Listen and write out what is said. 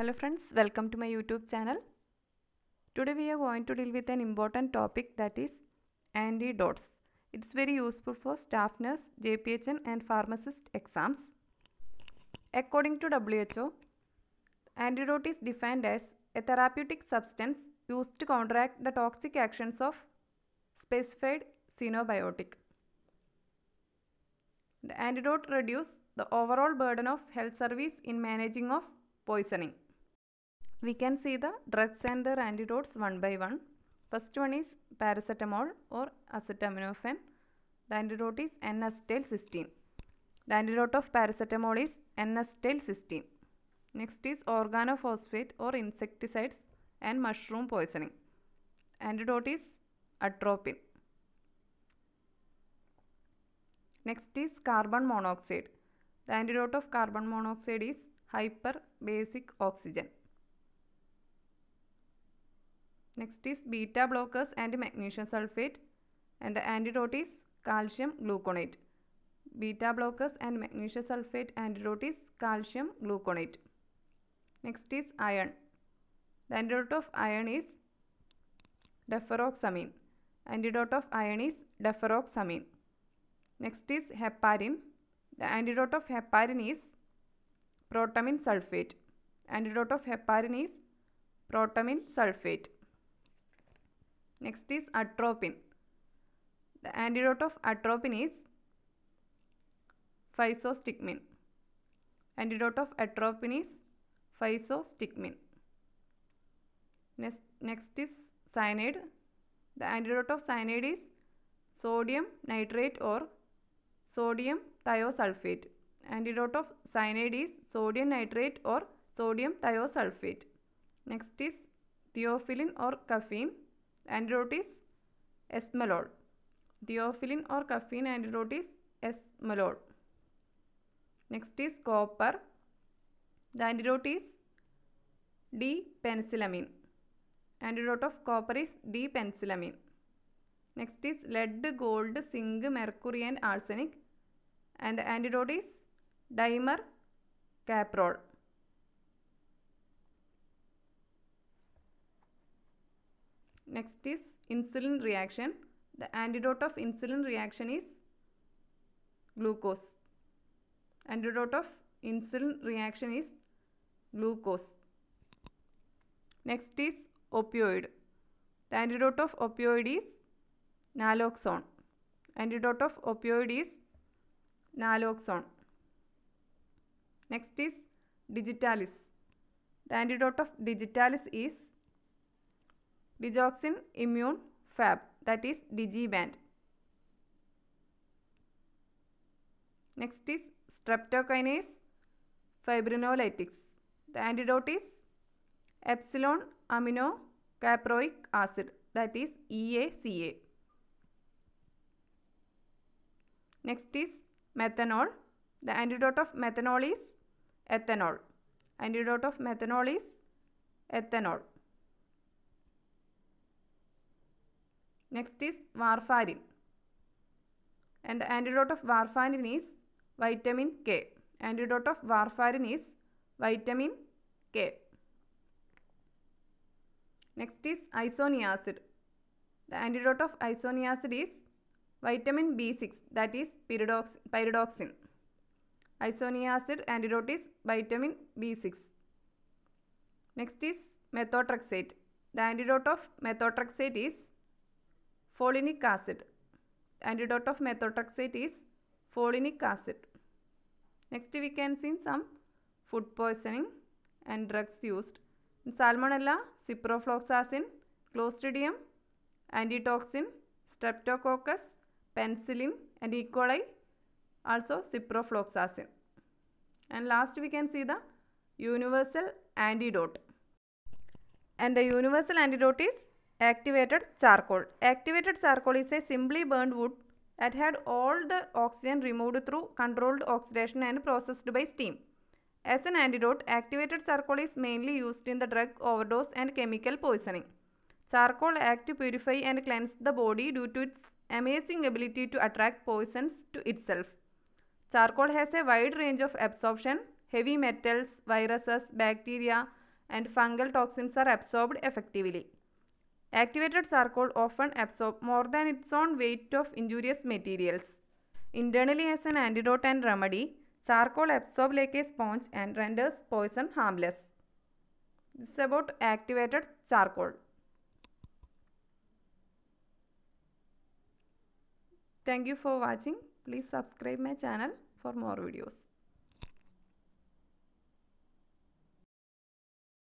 Hello friends, welcome to my YouTube channel. Today we are going to deal with an important topic that is antidotes. It's very useful for staff nurse, JPHN and pharmacist exams. According to WHO, antidote is defined as a therapeutic substance used to counteract the toxic actions of specified xenobiotic. The antidote reduces the overall burden of health service in managing of poisoning we can see the drugs and their antidotes one by one. First one is paracetamol or acetaminophen. The antidote is N-acetylcysteine. The antidote of paracetamol is N-acetylcysteine. Next is organophosphate or insecticides and mushroom poisoning. Antidote is atropine. Next is carbon monoxide. The antidote of carbon monoxide is hyperbasic oxygen. Next is beta blockers and magnesium sulfate and the antidote is calcium gluconate. Beta blockers and magnesium sulfate antidote is calcium gluconate. Next is iron. The antidote of iron is deferoxamine. Antidote of iron is deferoxamine. Next is heparin. The antidote of heparin is protamine sulfate. Antidote of heparin is protamine sulfate. Next is atropine. The antidote of atropine is physostigmine. Antidote of atropine is physostigmine. Next, next is cyanide. The antidote of cyanide is sodium nitrate or sodium thiosulfate. Antidote of cyanide is sodium nitrate or sodium thiosulfate. Next is theophylline or caffeine. Antidote is esmolol. Theophylline or caffeine antidote is esmolol. Next is copper. The antidote is D-penicillamine. Antidote of copper is D-penicillamine. Next is lead, gold, zinc, mercury and arsenic. And the antidote is dimer caprol. Next is insulin reaction. The antidote of insulin reaction is glucose. Antidote of insulin reaction is glucose. Next is opioid. The antidote of opioid is naloxone. Antidote of opioid is naloxone. Next is digitalis. The antidote of digitalis is digoxin immune fab that is D-G band. Next is streptokinase fibrinolytics. The antidote is epsilon amino caproic acid that is EACA. Next is methanol. The antidote of methanol is ethanol. Antidote of methanol is ethanol. Next is warfarin. And the antidote of warfarin is vitamin K. Antidote of warfarin is vitamin K. Next is isoniazid. The antidote of isoniazid is vitamin B6 that is pyridoxin. Isoniazid antidote is vitamin B6. Next is methotrexate. The antidote of methotrexate is folinic acid. Antidote of methotrexate is folinic acid. Next we can see some food poisoning and drugs used. In Salmonella, ciprofloxacin, Clostridium, antitoxin, streptococcus, penicillin and E. coli, also ciprofloxacin. And last we can see the universal antidote. And the universal antidote is activated charcoal. Activated charcoal is a simply burned wood that had all the oxygen removed through controlled oxidation and processed by steam. As an antidote, activated charcoal is mainly used in the drug overdose and chemical poisoning. Charcoal acts to purify and cleanse the body due to its amazing ability to attract poisons to itself. Charcoal has a wide range of absorption. Heavy metals, viruses, bacteria, and fungal toxins are absorbed effectively. Activated charcoal often absorbs more than its own weight of injurious materials. Internally as an antidote and remedy, charcoal absorbs like a sponge and renders poison harmless. This is about activated charcoal. Thank you for watching. Please subscribe my channel for more videos.